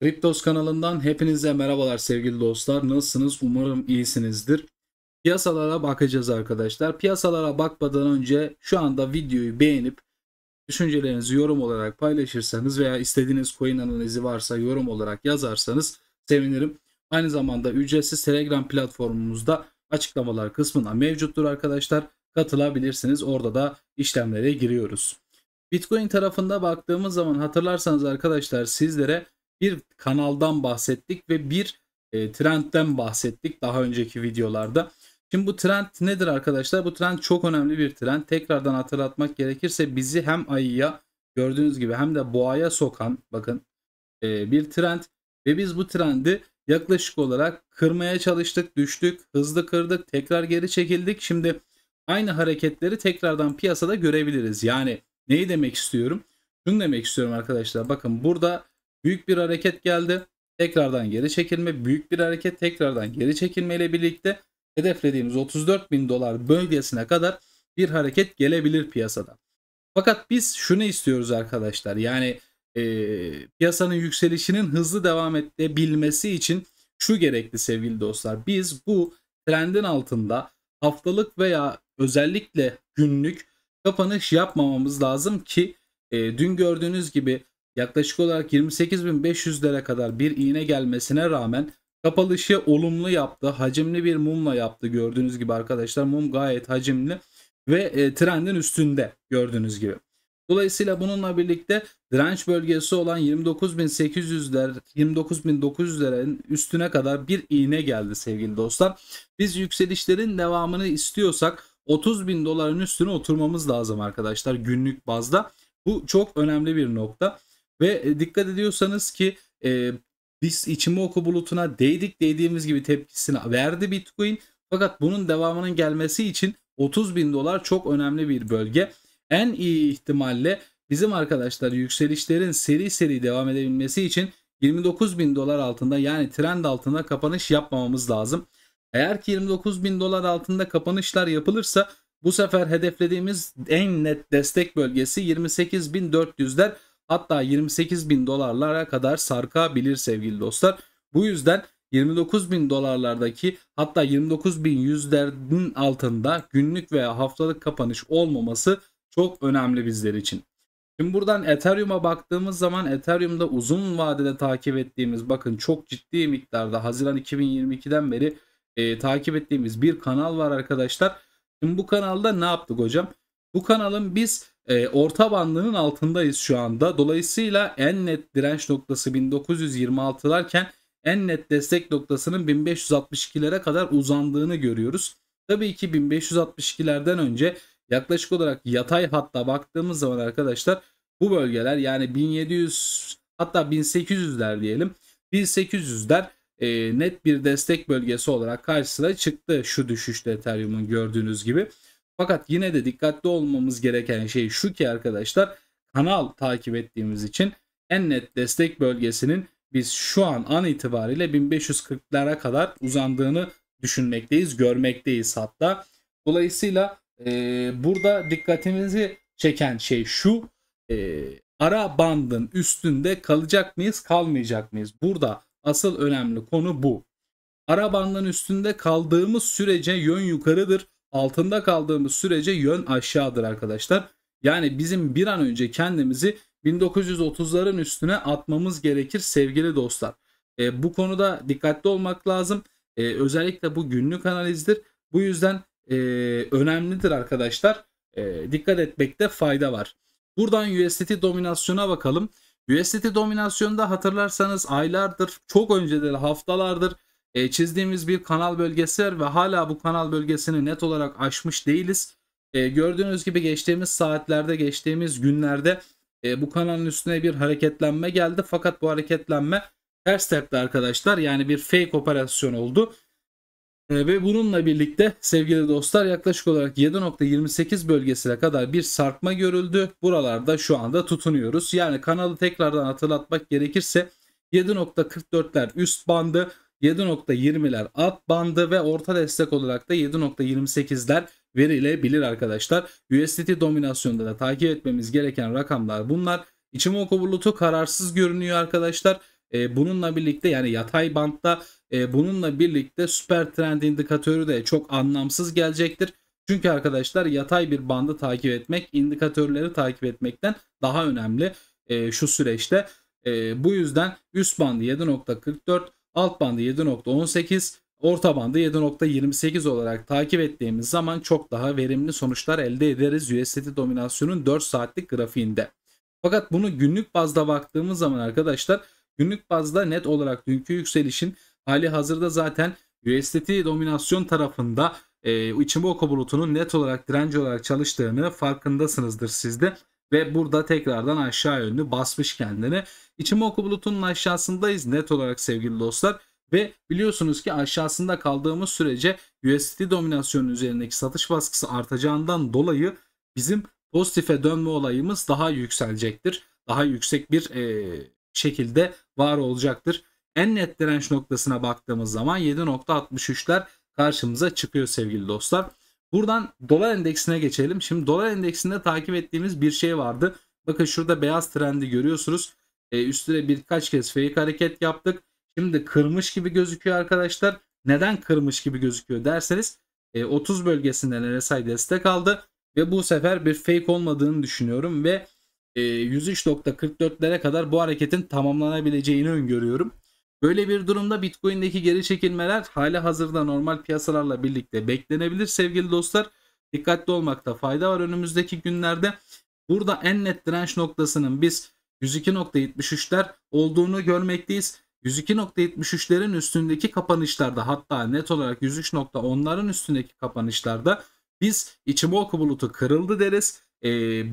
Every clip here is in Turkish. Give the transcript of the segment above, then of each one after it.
Kriptos kanalından hepinize merhabalar sevgili dostlar. Nasılsınız? Umarım iyisinizdir. Piyasalara bakacağız arkadaşlar. Piyasalara bakmadan önce şu anda videoyu beğenip düşüncelerinizi yorum olarak paylaşırsanız veya istediğiniz coin analizi varsa yorum olarak yazarsanız sevinirim. Aynı zamanda ücretsiz Telegram platformumuzda açıklamalar kısmına mevcuttur arkadaşlar. Katılabilirsiniz. Orada da işlemlere giriyoruz. Bitcoin tarafında baktığımız zaman hatırlarsanız arkadaşlar sizlere bir kanaldan bahsettik ve bir e, trendden bahsettik daha önceki videolarda. Şimdi bu trend nedir arkadaşlar? Bu trend çok önemli bir trend. Tekrardan hatırlatmak gerekirse bizi hem ayıya gördüğünüz gibi hem de boğaya sokan bakın e, bir trend ve biz bu trendi yaklaşık olarak kırmaya çalıştık, düştük, hızlı kırdık, tekrar geri çekildik. Şimdi aynı hareketleri tekrardan piyasada görebiliriz. Yani neyi demek istiyorum? Şunu demek istiyorum arkadaşlar. Bakın burada Büyük bir hareket geldi. Tekrardan geri çekilme, büyük bir hareket tekrardan geri çekilme ile birlikte hedeflediğimiz 34 bin dolar bölgesine kadar bir hareket gelebilir piyasada. Fakat biz şunu istiyoruz arkadaşlar yani e, piyasanın yükselişinin hızlı devam edebilmesi için şu gerekli sevgili dostlar. Biz bu trendin altında haftalık veya özellikle günlük kapanış yapmamamız lazım ki e, dün gördüğünüz gibi yaklaşık olarak 28.500 lira kadar bir iğne gelmesine rağmen kapalışı olumlu yaptı. Hacimli bir mumla yaptı gördüğünüz gibi arkadaşlar. Mum gayet hacimli ve e, trendin üstünde gördüğünüz gibi. Dolayısıyla bununla birlikte direnç bölgesi olan 29.800'ler 29.900'lerin üstüne kadar bir iğne geldi sevgili dostlar. Biz yükselişlerin devamını istiyorsak 30.000 doların üstüne oturmamız lazım arkadaşlar günlük bazda. Bu çok önemli bir nokta. Ve e, dikkat ediyorsanız ki e, biz oku bulutuna değdik dediğimiz gibi tepkisini verdi Bitcoin. Fakat bunun devamının gelmesi için 30 bin dolar çok önemli bir bölge. En iyi ihtimalle bizim arkadaşlar yükselişlerin seri seri devam edebilmesi için 29 bin dolar altında yani trend altında kapanış yapmamamız lazım. Eğer ki 29 bin dolar altında kapanışlar yapılırsa bu sefer hedeflediğimiz en net destek bölgesi 28.400'ler hatta 28 bin dolarlara kadar sarkabilir sevgili dostlar. Bu yüzden 29 bin dolarlardaki hatta 29 bin yüzlerin altında günlük veya haftalık kapanış olmaması çok önemli bizler için. Şimdi buradan Ethereum'a baktığımız zaman Ethereum'da uzun vadede takip ettiğimiz bakın çok ciddi miktarda Haziran 2022'den beri e, takip ettiğimiz bir kanal var arkadaşlar. Şimdi bu kanalda ne yaptık hocam? Bu kanalın biz e, orta bandının altındayız şu anda. Dolayısıyla en net direnç noktası 1926'larken en net destek noktasının 1562'lere kadar uzandığını görüyoruz. Tabii ki 1562'lerden önce yaklaşık olarak yatay hatta baktığımız zaman arkadaşlar bu bölgeler yani 1700 hatta 1800'ler diyelim 1800'ler e, net bir destek bölgesi olarak karşısına çıktı şu düşüşte Ethereum'un gördüğünüz gibi. Fakat yine de dikkatli olmamız gereken şey şu ki arkadaşlar kanal takip ettiğimiz için en net destek bölgesinin biz şu an an itibariyle 1540'lara kadar uzandığını düşünmekteyiz, görmekteyiz hatta. Dolayısıyla e, burada dikkatimizi çeken şey şu. E, ara bandın üstünde kalacak mıyız, kalmayacak mıyız? Burada asıl önemli konu bu. Ara bandın üstünde kaldığımız sürece yön yukarıdır altında kaldığımız sürece yön aşağıdır arkadaşlar. Yani bizim bir an önce kendimizi 1930'ların üstüne atmamız gerekir sevgili dostlar. E, bu konuda dikkatli olmak lazım. E, özellikle bu günlük analizdir. Bu yüzden e, önemlidir arkadaşlar. E, dikkat etmekte fayda var. Buradan USDT dominasyona bakalım. USDT dominasyonda hatırlarsanız aylardır, çok önceleri haftalardır e, çizdiğimiz bir kanal bölgesi var ve hala bu kanal bölgesini net olarak aşmış değiliz. E, gördüğünüz gibi geçtiğimiz saatlerde geçtiğimiz günlerde e, bu kanalın üstüne bir hareketlenme geldi. Fakat bu hareketlenme ters tepti arkadaşlar. Yani bir fake operasyon oldu. E, ve bununla birlikte sevgili dostlar yaklaşık olarak 7.28 bölgesine kadar bir sarkma görüldü. Buralarda şu anda tutunuyoruz. Yani kanalı tekrardan hatırlatmak gerekirse 7.44'ler üst bandı. 7.20'ler alt bandı ve orta destek olarak da 7.28'ler verilebilir arkadaşlar. USDT dominasyonunda da takip etmemiz gereken rakamlar bunlar. İçimoku bulutu kararsız görünüyor arkadaşlar. E, bununla birlikte yani yatay bantta e, bununla birlikte süper trend indikatörü de çok anlamsız gelecektir. Çünkü arkadaşlar yatay bir bandı takip etmek indikatörleri takip etmekten daha önemli e, şu süreçte. E, bu yüzden üst bandı 7.44 Alt bandı 7.18, orta bandı 7.28 olarak takip ettiğimiz zaman çok daha verimli sonuçlar elde ederiz USDT dominasyonun 4 saatlik grafiğinde. Fakat bunu günlük bazda baktığımız zaman arkadaşlar günlük bazda net olarak dünkü yükselişin hali hazırda zaten USDT dominasyon tarafında e, Ichimoku bulutunun net olarak direnci olarak çalıştığını farkındasınızdır sizde. Ve burada tekrardan aşağı yönlü basmış kendini. İçimoku bulutunun aşağısındayız net olarak sevgili dostlar. Ve biliyorsunuz ki aşağısında kaldığımız sürece USDT dominasyonun üzerindeki satış baskısı artacağından dolayı bizim pozitife dönme olayımız daha yükselecektir. Daha yüksek bir e, şekilde var olacaktır. En net direnç noktasına baktığımız zaman 7.63'ler karşımıza çıkıyor sevgili dostlar. Buradan dolar endeksine geçelim. Şimdi dolar endeksinde takip ettiğimiz bir şey vardı. Bakın şurada beyaz trendi görüyorsunuz. E, üstüne birkaç kez fake hareket yaptık. Şimdi kırmış gibi gözüküyor arkadaşlar. Neden kırmış gibi gözüküyor derseniz e, 30 bölgesinden RSI destek aldı. Ve bu sefer bir fake olmadığını düşünüyorum. Ve e, 103.44'lere kadar bu hareketin tamamlanabileceğini öngörüyorum. Böyle bir durumda Bitcoin'deki geri çekilmeler hali hazırda normal piyasalarla birlikte beklenebilir sevgili dostlar. Dikkatli olmakta fayda var önümüzdeki günlerde. Burada en net direnç noktasının biz 102.73'ler olduğunu görmekteyiz. 102.73'lerin üstündeki kapanışlarda hatta net olarak 103.10'ların üstündeki kapanışlarda biz Ichimoku bulutu kırıldı deriz. E,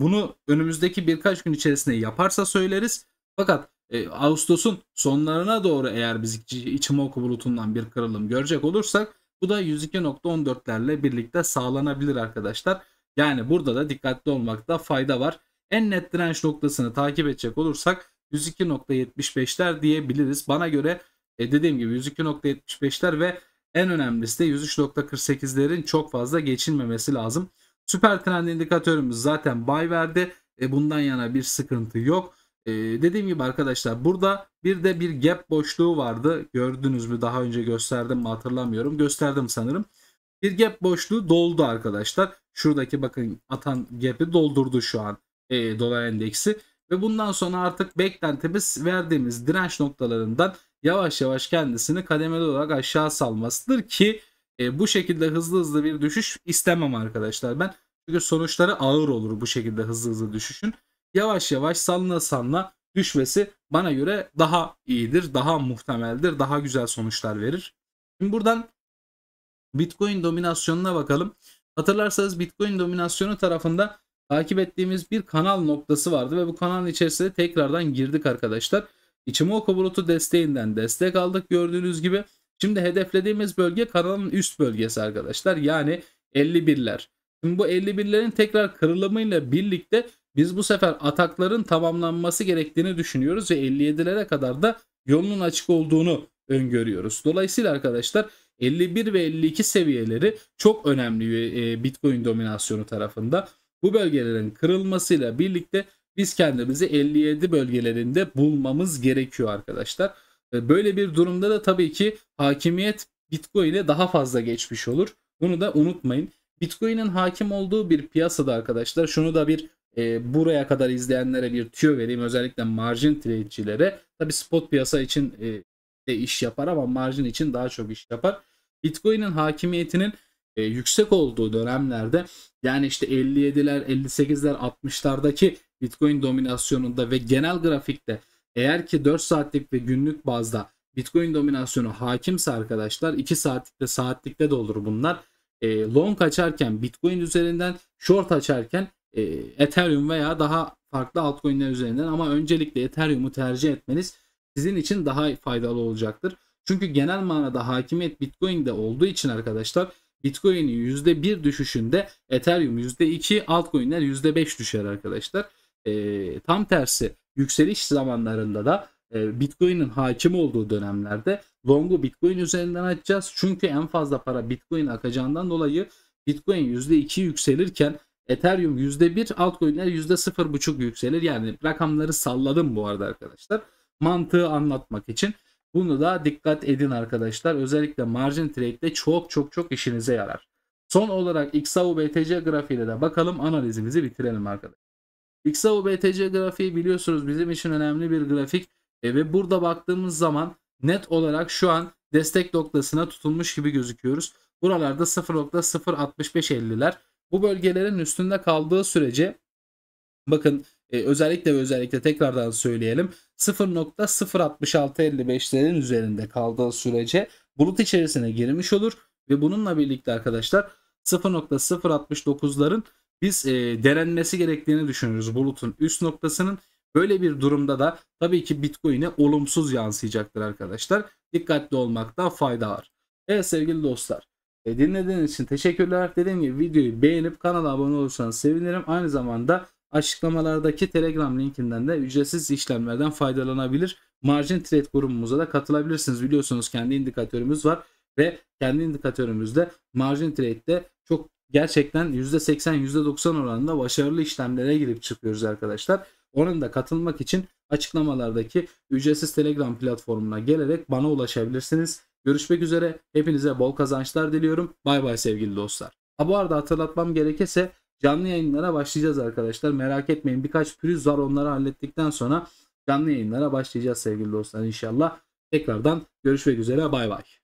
bunu önümüzdeki birkaç gün içerisinde yaparsa söyleriz. Fakat e, Ağustos'un sonlarına doğru eğer biz Ichimoku bulutundan bir kırılım görecek olursak bu da 102.14'lerle birlikte sağlanabilir arkadaşlar. Yani burada da dikkatli olmakta fayda var. En net direnç noktasını takip edecek olursak 102.75'ler diyebiliriz. Bana göre e, dediğim gibi 102.75'ler ve en önemlisi de 103.48'lerin çok fazla geçilmemesi lazım. Süper trend indikatörümüz zaten buy verdi. E, bundan yana bir sıkıntı yok. Ee, dediğim gibi arkadaşlar burada bir de bir gap boşluğu vardı. Gördünüz mü daha önce gösterdim mi hatırlamıyorum. Gösterdim sanırım. Bir gap boşluğu doldu arkadaşlar. Şuradaki bakın atan gap'i doldurdu şu an e, dolar endeksi. Ve bundan sonra artık beklentimiz verdiğimiz direnç noktalarından yavaş yavaş kendisini kademeli olarak aşağı salmasıdır ki e, bu şekilde hızlı hızlı bir düşüş istemem arkadaşlar ben. Çünkü sonuçları ağır olur bu şekilde hızlı hızlı düşüşün yavaş yavaş salına salına düşmesi bana göre daha iyidir, daha muhtemeldir, daha güzel sonuçlar verir. Şimdi buradan Bitcoin dominasyonuna bakalım. Hatırlarsanız Bitcoin dominasyonu tarafında takip ettiğimiz bir kanal noktası vardı ve bu kanalın içerisinde tekrardan girdik arkadaşlar. Ichimoku bulutu desteğinden destek aldık gördüğünüz gibi. Şimdi hedeflediğimiz bölge kanalın üst bölgesi arkadaşlar. Yani 51'ler. Şimdi bu 51'lerin tekrar kırılımıyla birlikte biz bu sefer atakların tamamlanması gerektiğini düşünüyoruz ve 57'lere kadar da yolunun açık olduğunu öngörüyoruz. Dolayısıyla arkadaşlar 51 ve 52 seviyeleri çok önemli e, Bitcoin dominasyonu tarafında. Bu bölgelerin kırılmasıyla birlikte biz kendimizi 57 bölgelerinde bulmamız gerekiyor arkadaşlar. E, böyle bir durumda da tabii ki hakimiyet Bitcoin'e daha fazla geçmiş olur. Bunu da unutmayın. Bitcoin'in hakim olduğu bir piyasada arkadaşlar şunu da bir e, buraya kadar izleyenlere bir tüyo vereyim. Özellikle margin trade'cilere. Tabi spot piyasa için e, de iş yapar ama margin için daha çok iş yapar. Bitcoin'in hakimiyetinin e, yüksek olduğu dönemlerde yani işte 57'ler, 58'ler, 60'lardaki Bitcoin dominasyonunda ve genel grafikte eğer ki 4 saatlik ve günlük bazda Bitcoin dominasyonu hakimse arkadaşlar 2 saatlikte saatlikte de olur bunlar. E, long açarken Bitcoin üzerinden, short açarken e, Ethereum veya daha farklı altcoin'ler üzerinden ama öncelikle Ethereum'u tercih etmeniz sizin için daha faydalı olacaktır. Çünkü genel manada hakimiyet Bitcoin'de olduğu için arkadaşlar Bitcoin'in %1 düşüşünde Ethereum %2 altcoin'ler %5 düşer arkadaşlar. E, tam tersi yükseliş zamanlarında da e, Bitcoin'in hakim olduğu dönemlerde longu Bitcoin üzerinden açacağız. Çünkü en fazla para Bitcoin akacağından dolayı Bitcoin %2 yükselirken Ethereum %1, altcoin'ler %0.5 yükselir. Yani rakamları salladım bu arada arkadaşlar. Mantığı anlatmak için. Bunu da dikkat edin arkadaşlar. Özellikle margin trade'de çok çok çok işinize yarar. Son olarak XAU BTC grafiğine de bakalım analizimizi bitirelim arkadaşlar. XAU BTC grafiği biliyorsunuz bizim için önemli bir grafik e, ve burada baktığımız zaman net olarak şu an destek noktasına tutulmuş gibi gözüküyoruz. Buralarda 0.06550'ler bu bölgelerin üstünde kaldığı sürece bakın e, özellikle ve özellikle tekrardan söyleyelim 0.06655'lerin üzerinde kaldığı sürece bulut içerisine girmiş olur ve bununla birlikte arkadaşlar 0.069'ların biz e, denenmesi gerektiğini düşünürüz bulutun üst noktasının. Böyle bir durumda da tabii ki Bitcoin'e olumsuz yansıyacaktır arkadaşlar. Dikkatli olmakta fayda var. Evet sevgili dostlar e, dinlediğiniz için teşekkürler. Dediğim gibi videoyu beğenip kanala abone olursanız sevinirim. Aynı zamanda açıklamalardaki Telegram linkinden de ücretsiz işlemlerden faydalanabilir. Margin Trade grubumuza da katılabilirsiniz. Biliyorsunuz kendi indikatörümüz var ve kendi indikatörümüzde Margin Trade'de çok gerçekten %80 %90 oranında başarılı işlemlere girip çıkıyoruz arkadaşlar. Onun da katılmak için açıklamalardaki ücretsiz Telegram platformuna gelerek bana ulaşabilirsiniz. Görüşmek üzere. Hepinize bol kazançlar diliyorum. Bay bay sevgili dostlar. Ha bu arada hatırlatmam gerekirse canlı yayınlara başlayacağız arkadaşlar. Merak etmeyin birkaç pürüz var onları hallettikten sonra canlı yayınlara başlayacağız sevgili dostlar inşallah. Tekrardan görüşmek üzere bay bay.